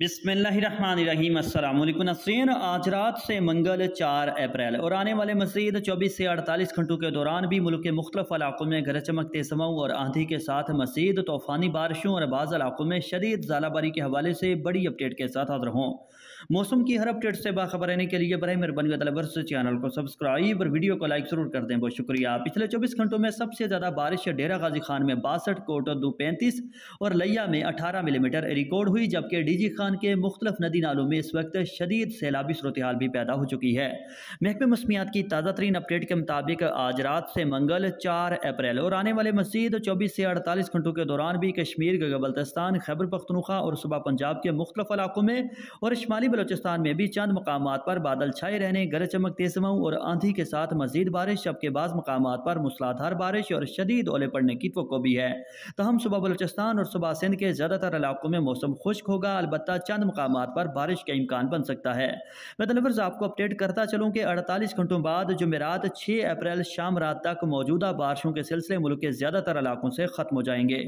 बिसमीम अल्लाम आज रात से मंगल चार अप्रैल और आने वाले मजीद चौबीस से अड़तालीस घंटों के दौरान भी मुल्क के मुख्तफ इलाकों में गरज चमक तेजमाऊ और आंधी के साथ मजीद तूफ़ानी बारिशों और बाज़ इलाकों में शदीद जालाबारी के हवाले से बड़ी अपडेट के साथ हाजिर हों मौसम की हर अपडेट से बाखबर रहने के लिए बर मेहरबानी तलबर्स चैनल को सब्सक्राइब और वीडियो को लाइक ज़रूर कर दें बहुत शुक्रिया पिछले चौबीस घंटों में सबसे ज़्यादा बारिश डेरा गाजी खान में बासठ कोटो दो पैंतीस और लैया में अठारह मिलीमीटर रिकॉर्ड हुई जबकि डी जी खान पाकिस्तान के मुख्तलिफ नदी नालों में इस वक्त शदीद सैलाबी सूरत हाल भी पैदा हो चुकी है महकमे मौसमियात की ताज़ा तरीन अपडेट के मुताबिक आज रात से मंगल चार अप्रैल और आने वाले मजीद चौबीस से अड़तालीस घंटों के दौरान भी कश्मीर गगबल्तस्तान खैबर पख्तनखा और सुबह पंजाब के मुख्तफ इलाकों में और शुमाली बलोचिस्तान में भी चंद मकाम पर बादल छाए रहने गरज चमक तेज हवाओं और आंधी के साथ मजीद बारिश जबकि बाज़ मकाम पर मूसलाधार बारिश और शदीद ओले पड़ने की तो भी है तहम सुबह बलोचिस्तान और सुबह सिंध के ज़्यादातर इलाकों में मौसम खुश्क होगा अलबत् साथ चंद मकाम पर बारिश का इम्कान बन सकता है मैं तनवर्स तो आपको अपडेट करता चलूँ कि अड़तालीस घंटों बाद जमेरात छः अप्रैल शाम रात तक मौजूदा बारिशों के सिलसिले मुल्क के ज़्यादातर इलाकों से ख़त्म हो जाएंगे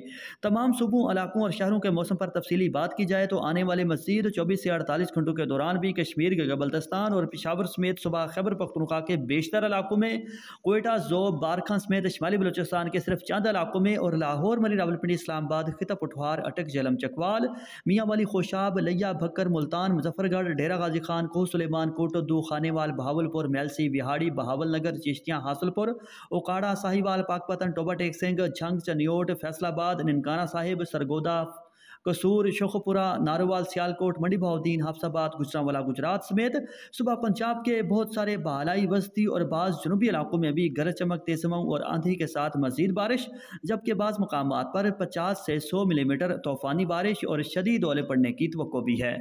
तमाम सूबों इलाकों और शहरों के मौसम पर तफसीली बात की जाए तो आने वाले मजीद चौबीस से अड़तालीस घंटों के दौरान भी कश्मीर के गबलदस्तान और पिशावर समेत सुबह खैबर पख्तनख्वा के बेशतर इलाकों में कोयटा जोब बारखान समेत शुमाली बलोचिस्तान के सिर्फ चंद इलाकों में और लाहौर मरी रावलपिंडी इस्लामाबाद खिता पठवार अटक जलम चकवाल मियाँ वाली खोशाब बलैया भक्कर मुल्तान मुजफ्फरगढ़ डेरा गाजी खान को सुलेमान कोटोदू खानेवाल बहावलपुर मेलसी बिहाड़ी बहावल नगर चिश्तियाँ हासिलपुर ओकाड़ा साहिवाल पाकपतन टोबा टेक सिंह छंग चनियोट फैसलाबाद निनकाना साहिब सरगोदा कसूर शोखपुरा नारोवाल सियालकोट मंडी बहाउद्दीन हाफसाबाद गुजरावाला गुजरात समेत सुबह पंजाब के बहुत सारे बहलाई वस्ती और बाज़ जनूबी इलाकों में भी गरज चमक तेजमाऊ और आंधी के साथ मजीद बारिश जबकि बाज़ मकाम पर पचास से सौ मिलीमीटर तूफ़ानी बारिश और शदीद ओले पड़ने की तो भी है